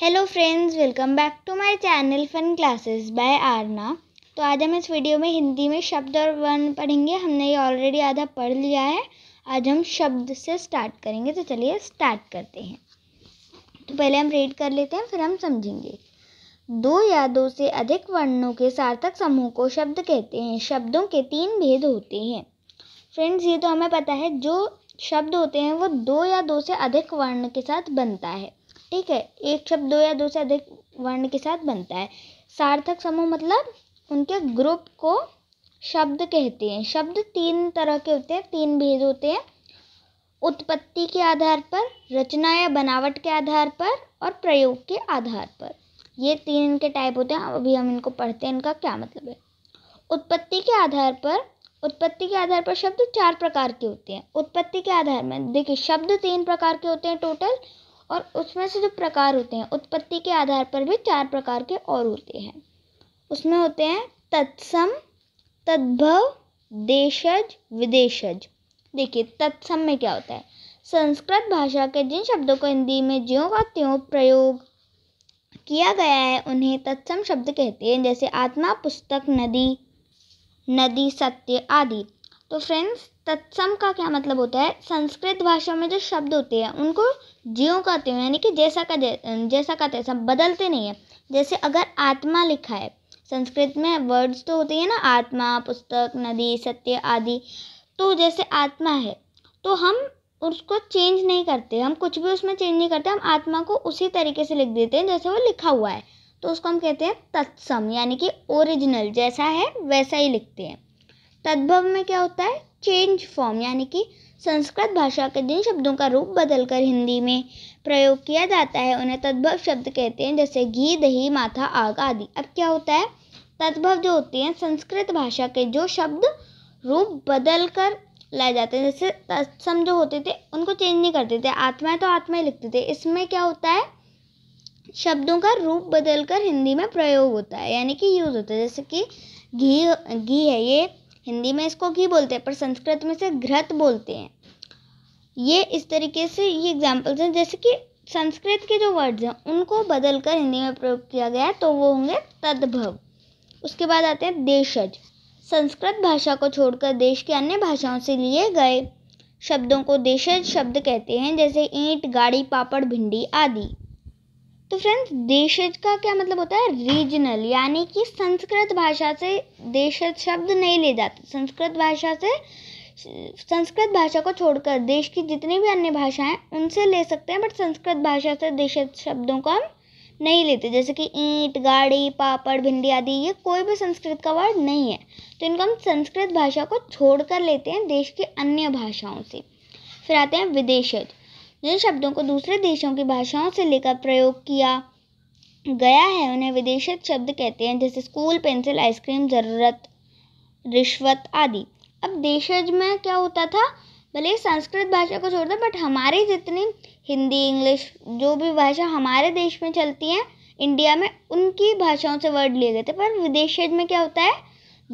hello friends welcome back to my channel fun classes by Aarna तो आज हम इस वीडियो में हिंदी में शब्द और वर्ण पढ़ेंगे हमने ये ऑलरेडी आधा पढ़ लिया है आज हम शब्द से स्टार्ट करेंगे तो चलिए स्टार्ट करते हैं तो पहले हम रीड कर लेते हैं फिर हम समझेंगे दो या दो से अधिक वर्णों के सार्थक समूह को शब्द कहते हैं शब्दों के तीन भेद होते हैं फ्रेंड्स ये तो हमें पता है जो शब्द होते हैं वो दो या दो से अधिक वर्ण के साथ बनता है ठीक है एक शब्द दो या दो से अधिक वर्ण के साथ बनता है सार्थक समूह मतलब उनके ग्रुप को शब्द कहते हैं शब्द तीन तरह के होते हैं तीन भेद होते हैं उत्पत्ति के आधार पर रचना या बनावट के आधार पर और प्रयोग के आधार पर ये तीन इनके टाइप होते हैं अभी हम इनको पढ़ते हैं इनका क्या मतलब है उत्पत्ति के आधार पर उत्पत्ति के आधार पर शब्द चार प्रकार के होते हैं उत्पत्ति के आधार में देखिए शब्द तीन प्रकार के होते हैं टोटल और उसमें से जो प्रकार होते हैं उत्पत्ति के आधार पर भी चार प्रकार के और होते हैं उसमें होते हैं तत्सम तद्भव देशज विदेशज देखिए तत्सम में क्या होता है संस्कृत भाषा के जिन शब्दों को हिंदी में ज्यों का त्यों प्रयोग किया गया है उन्हें तत्सम शब्द कहते हैं जैसे आत्मा पुस्तक नदी नदी सत्य आदि तो फ्रेंड्स तत्सम का क्या मतलब होता है संस्कृत भाषा में जो शब्द होते हैं उनको ज्यों कहते हैं यानी कि जैसा का जैसा का तैसा बदलते नहीं है जैसे अगर आत्मा लिखा है संस्कृत में वर्ड्स तो होते हैं ना आत्मा पुस्तक नदी सत्य आदि तो जैसे आत्मा है तो हम उसको चेंज नहीं करते हम कुछ भी उसमें चेंज नहीं करते हम आत्मा को उसी तरीके से लिख देते हैं जैसे वो लिखा हुआ है तो उसको हम कहते हैं तत्सम यानी कि ओरिजिनल जैसा है वैसा ही लिखते हैं तद्भव में क्या होता है चेंज फॉर्म यानी कि संस्कृत भाषा के जिन शब्दों का रूप बदलकर हिंदी में प्रयोग किया जाता है उन्हें तद्भव शब्द कहते हैं जैसे घी दही माथा आग आदि अब क्या होता है तद्भव जो होते हैं संस्कृत भाषा के जो शब्द रूप बदल कर लाए जाते हैं जैसे तत्सम जो होते थे उनको चेंज नहीं करते थे आत्माएं तो आत्माएं लिखते थे इसमें क्या होता है शब्दों का रूप बदल कर हिंदी में प्रयोग होता है यानी कि यूज़ होता है जैसे कि घी घी है ये हिंदी में इसको घी बोलते हैं पर संस्कृत में से घृत बोलते हैं ये इस तरीके से ये एग्जाम्पल्स हैं जैसे कि संस्कृत के जो वर्ड्स हैं उनको बदल कर हिंदी में प्रयोग किया गया है तो वो होंगे तद्भव उसके बाद आते हैं देशज संस्कृत भाषा को छोड़कर देश के अन्य भाषाओं से लिए गए शब्दों को देशज शब्द कहते हैं जैसे ईंट गाड़ी पापड़ भिंडी आदि तो फ्रेंड्स देशज का क्या मतलब होता है रीजनल यानी कि संस्कृत भाषा से देशज शब्द नहीं ले जाते संस्कृत भाषा से संस्कृत भाषा को छोड़कर देश की जितनी भी अन्य भाषाएं उनसे ले सकते हैं बट संस्कृत भाषा से देशज शब्दों को हम नहीं लेते जैसे कि ईंट गाड़ी पापड़ भिंडी आदि ये कोई भी संस्कृत का वर्ड नहीं है तो इनको हम संस्कृत भाषा को छोड़कर लेते हैं देश की अन्य भाषाओं से फिर आते हैं विदेशज जिन शब्दों को दूसरे देशों की भाषाओं से लेकर प्रयोग किया गया है उन्हें विदेशित शब्द कहते हैं जैसे स्कूल पेंसिल आइसक्रीम ज़रूरत रिश्वत आदि अब देशज में क्या होता था भले संस्कृत भाषा को छोड़ दें बट हमारी जितनी हिंदी इंग्लिश जो भी भाषा हमारे देश में चलती हैं इंडिया में उनकी भाषाओं से वर्ड लिए गए थे पर विदेशज में क्या होता है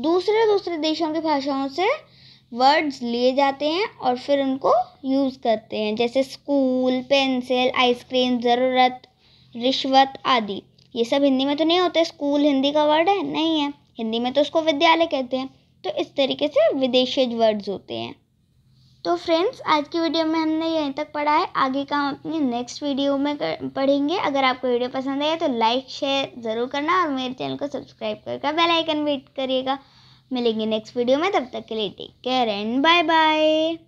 दूसरे दूसरे देशों की भाषाओं से वर्ड्स लिए जाते हैं और फिर उनको यूज़ करते हैं जैसे स्कूल पेंसिल आइसक्रीम ज़रूरत रिश्वत आदि ये सब हिंदी में तो नहीं होते स्कूल हिंदी का वर्ड है नहीं है हिंदी में तो उसको विद्यालय कहते हैं तो इस तरीके से विदेशी वर्ड्स होते हैं तो फ्रेंड्स आज की वीडियो में हमने यहीं तक पढ़ा है आगे का हम अपनी नेक्स्ट वीडियो में कर, पढ़ेंगे अगर आपको वीडियो पसंद आए तो लाइक शेयर ज़रूर करना और मेरे चैनल को सब्सक्राइब करके बेल आइकन भी करिएगा मिलेंगे नेक्स्ट वीडियो में तब तक के लिए take care and bye bye